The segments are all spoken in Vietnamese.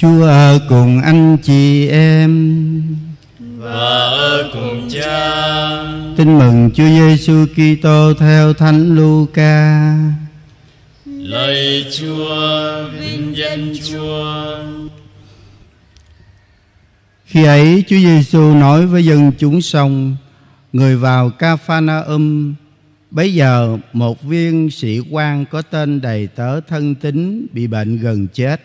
Chúa ở cùng anh chị em và ở cùng Cha. Tin mừng Chúa Giêsu Kitô theo Thánh Luca. Lạy Chúa, vinh danh Chúa. Khi ấy Chúa Giêsu nói với dân chúng xong, người vào âm. Bấy giờ một viên sĩ quan có tên đầy tớ thân tín bị bệnh gần chết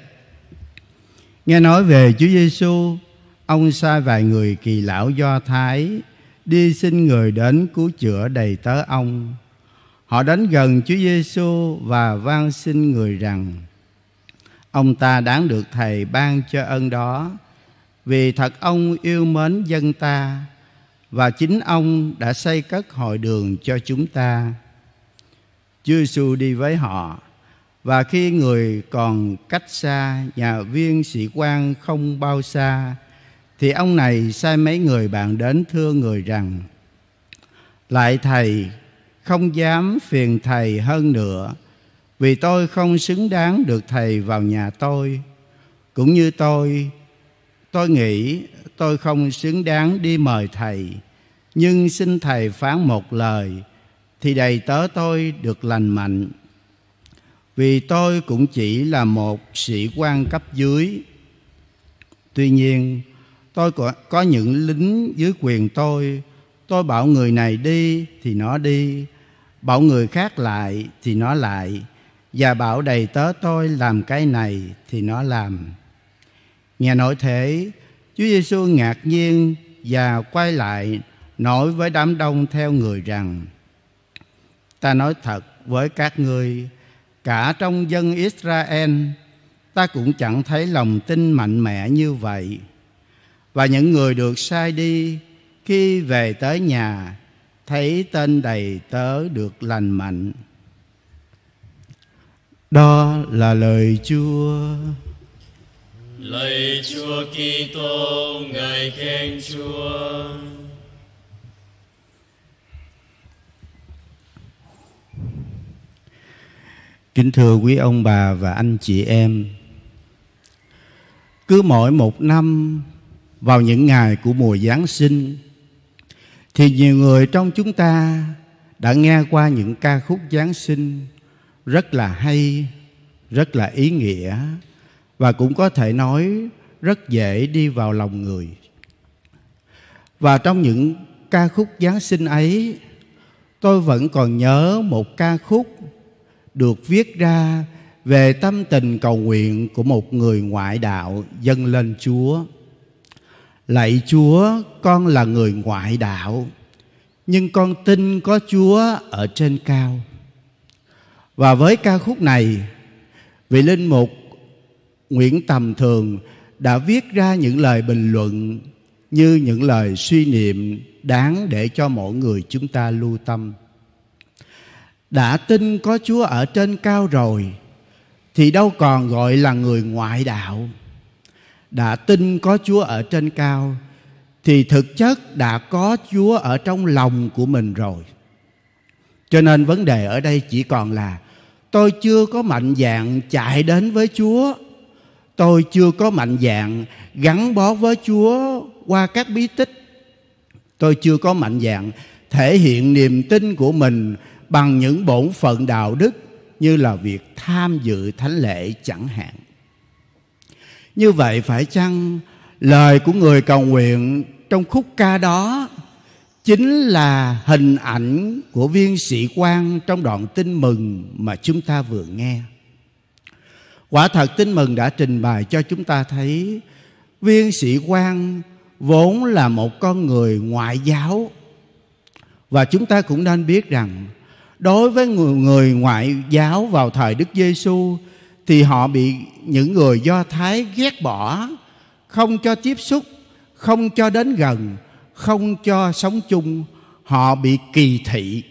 Nghe nói về Chúa Giêsu, ông sai vài người kỳ lão Do Thái đi xin người đến cứu chữa đầy tớ ông. Họ đến gần Chúa Giêsu và van xin người rằng ông ta đáng được thầy ban cho ơn đó vì thật ông yêu mến dân ta và chính ông đã xây cất hội đường cho chúng ta. Chúa Giêsu đi với họ và khi người còn cách xa nhà viên sĩ quan không bao xa thì ông này sai mấy người bạn đến thưa người rằng lại thầy không dám phiền thầy hơn nữa vì tôi không xứng đáng được thầy vào nhà tôi cũng như tôi tôi nghĩ tôi không xứng đáng đi mời thầy nhưng xin thầy phán một lời thì đầy tớ tôi được lành mạnh vì tôi cũng chỉ là một sĩ quan cấp dưới tuy nhiên tôi có, có những lính dưới quyền tôi tôi bảo người này đi thì nó đi bảo người khác lại thì nó lại và bảo đầy tớ tôi làm cái này thì nó làm nghe nói thế chúa giêsu ngạc nhiên và quay lại nói với đám đông theo người rằng ta nói thật với các ngươi cả trong dân Israel ta cũng chẳng thấy lòng tin mạnh mẽ như vậy và những người được sai đi khi về tới nhà thấy tên đầy tớ được lành mạnh đó là lời Chúa lời Chúa Kitô ngài khen Chúa Kính thưa quý ông bà và anh chị em Cứ mỗi một năm vào những ngày của mùa Giáng sinh Thì nhiều người trong chúng ta đã nghe qua những ca khúc Giáng sinh Rất là hay, rất là ý nghĩa Và cũng có thể nói rất dễ đi vào lòng người Và trong những ca khúc Giáng sinh ấy Tôi vẫn còn nhớ một ca khúc được viết ra về tâm tình cầu nguyện của một người ngoại đạo dâng lên Chúa. Lạy Chúa, con là người ngoại đạo, nhưng con tin có Chúa ở trên cao. Và với ca khúc này, vị linh mục Nguyễn Tầm Thường đã viết ra những lời bình luận như những lời suy niệm đáng để cho mỗi người chúng ta lưu tâm đã tin có Chúa ở trên cao rồi thì đâu còn gọi là người ngoại đạo. Đã tin có Chúa ở trên cao thì thực chất đã có Chúa ở trong lòng của mình rồi. Cho nên vấn đề ở đây chỉ còn là tôi chưa có mạnh dạng chạy đến với Chúa. Tôi chưa có mạnh dạng gắn bó với Chúa qua các bí tích. Tôi chưa có mạnh dạng thể hiện niềm tin của mình bằng những bổn phận đạo đức như là việc tham dự thánh lễ chẳng hạn. Như vậy phải chăng lời của người cầu nguyện trong khúc ca đó chính là hình ảnh của viên sĩ quan trong đoạn tin mừng mà chúng ta vừa nghe. Quả thật tin mừng đã trình bày cho chúng ta thấy viên sĩ quan vốn là một con người ngoại giáo và chúng ta cũng nên biết rằng đối với người, người ngoại giáo vào thời Đức Giêsu thì họ bị những người Do Thái ghét bỏ, không cho tiếp xúc, không cho đến gần, không cho sống chung, họ bị kỳ thị.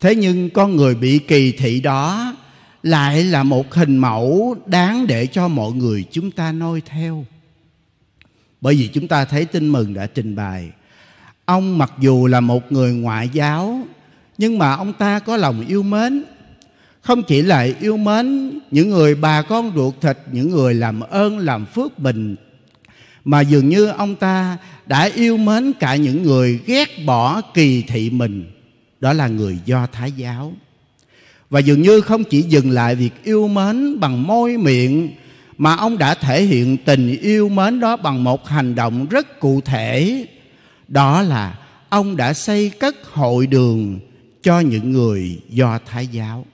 Thế nhưng con người bị kỳ thị đó lại là một hình mẫu đáng để cho mọi người chúng ta noi theo. Bởi vì chúng ta thấy tin mừng đã trình bày Ông mặc dù là một người ngoại giáo nhưng mà ông ta có lòng yêu mến không chỉ là yêu mến những người bà con ruột thịt những người làm ơn làm phước bình mà dường như ông ta đã yêu mến cả những người ghét bỏ kỳ thị mình đó là người do thái giáo và dường như không chỉ dừng lại việc yêu mến bằng môi miệng mà ông đã thể hiện tình yêu mến đó bằng một hành động rất cụ thể đó là ông đã xây cất hội đường cho những người do thái giáo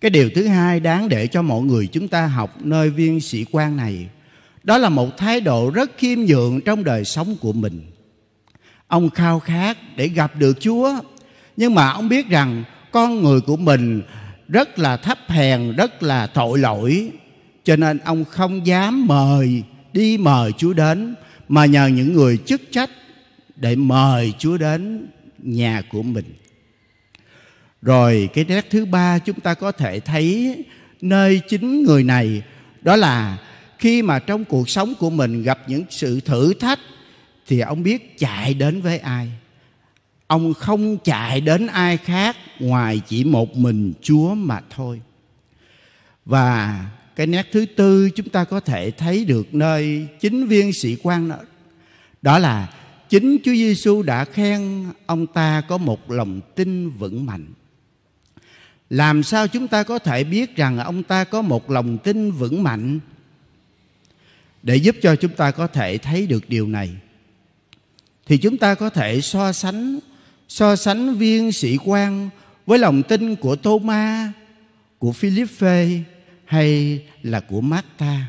cái điều thứ hai đáng để cho mọi người chúng ta học nơi viên sĩ quan này đó là một thái độ rất khiêm nhượng trong đời sống của mình ông khao khát để gặp được chúa nhưng mà ông biết rằng con người của mình rất là thấp hèn rất là tội lỗi cho nên ông không dám mời đi mời chúa đến mà nhờ những người chức trách để mời chúa đến nhà của mình rồi cái nét thứ ba chúng ta có thể thấy nơi chính người này đó là khi mà trong cuộc sống của mình gặp những sự thử thách thì ông biết chạy đến với ai ông không chạy đến ai khác ngoài chỉ một mình chúa mà thôi và cái nét thứ tư chúng ta có thể thấy được nơi chính viên sĩ quan đó đó là Chính Chúa Giêsu đã khen ông ta có một lòng tin vững mạnh. Làm sao chúng ta có thể biết rằng ông ta có một lòng tin vững mạnh? Để giúp cho chúng ta có thể thấy được điều này thì chúng ta có thể so sánh so sánh viên sĩ quan với lòng tin của Thomas, Ma, của Philippe hay là của Martha.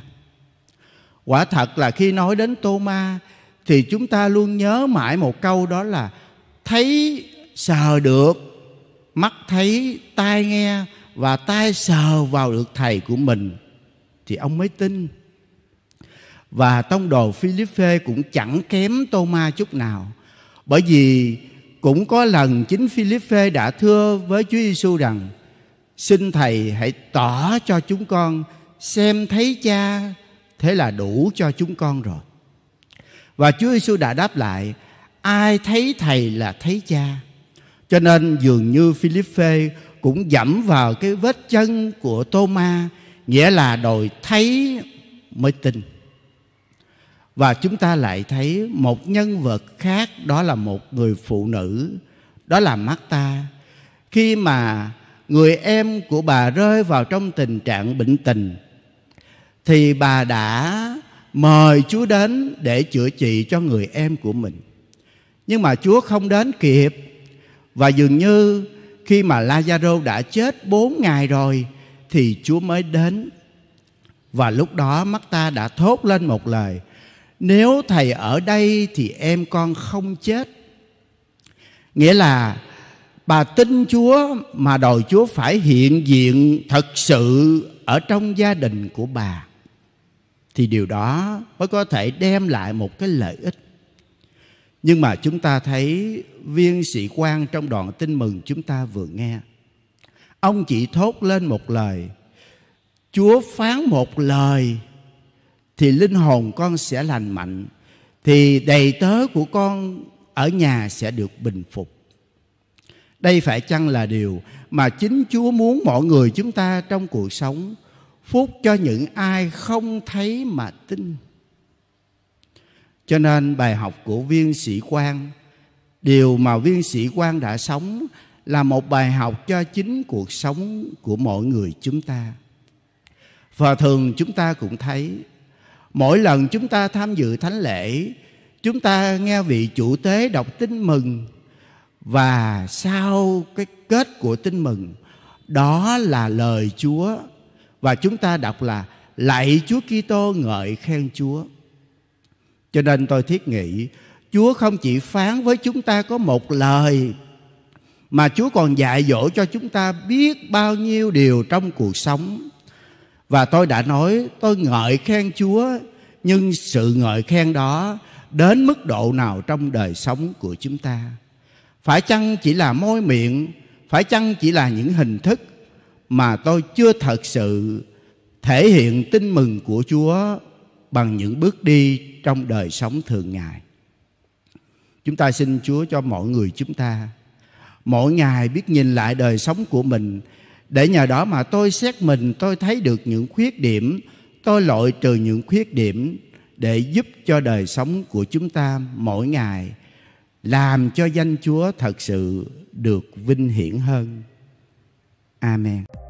Quả thật là khi nói đến Thomas thì chúng ta luôn nhớ mãi một câu đó là thấy sờ được mắt thấy tai nghe và tai sờ vào được thầy của mình thì ông mới tin và tông đồ Philippe cũng chẳng kém Tô Ma chút nào bởi vì cũng có lần chính Philippe đã thưa với Chúa Giêsu rằng xin thầy hãy tỏ cho chúng con xem thấy cha thế là đủ cho chúng con rồi và Chúa Giêsu đã đáp lại Ai thấy Thầy là thấy cha Cho nên dường như Philippe cũng dẫm vào cái vết chân của Thomas Nghĩa là đòi thấy mới tin Và chúng ta lại thấy một nhân vật khác Đó là một người phụ nữ Đó là Martha Khi mà người em của bà rơi vào trong tình trạng bệnh tình Thì bà đã mời Chúa đến để chữa trị cho người em của mình. Nhưng mà Chúa không đến kịp và dường như khi mà Lazaro đã chết 4 ngày rồi thì Chúa mới đến. Và lúc đó mắt ta đã thốt lên một lời Nếu thầy ở đây thì em con không chết Nghĩa là bà tin Chúa mà đòi Chúa phải hiện diện thật sự ở trong gia đình của bà thì điều đó mới có thể đem lại một cái lợi ích nhưng mà chúng ta thấy viên sĩ quan trong đoạn tin mừng chúng ta vừa nghe ông chỉ thốt lên một lời chúa phán một lời thì linh hồn con sẽ lành mạnh thì đầy tớ của con ở nhà sẽ được bình phục đây phải chăng là điều mà chính chúa muốn mọi người chúng ta trong cuộc sống phúc cho những ai không thấy mà tin cho nên bài học của viên sĩ quan điều mà viên sĩ quan đã sống là một bài học cho chính cuộc sống của mọi người chúng ta và thường chúng ta cũng thấy mỗi lần chúng ta tham dự thánh lễ chúng ta nghe vị chủ tế đọc tin mừng và sau cái kết của tin mừng đó là lời chúa và chúng ta đọc là lạy Chúa Kitô ngợi khen Chúa. Cho nên tôi thiết nghĩ Chúa không chỉ phán với chúng ta có một lời mà Chúa còn dạy dỗ cho chúng ta biết bao nhiêu điều trong cuộc sống. Và tôi đã nói tôi ngợi khen Chúa nhưng sự ngợi khen đó đến mức độ nào trong đời sống của chúng ta? Phải chăng chỉ là môi miệng, phải chăng chỉ là những hình thức mà tôi chưa thật sự thể hiện tin mừng của Chúa bằng những bước đi trong đời sống thường ngày. Chúng ta xin Chúa cho mọi người chúng ta mỗi ngày biết nhìn lại đời sống của mình để nhờ đó mà tôi xét mình tôi thấy được những khuyết điểm tôi loại trừ những khuyết điểm để giúp cho đời sống của chúng ta mỗi ngày làm cho danh chúa thật sự được vinh hiển hơn Amén.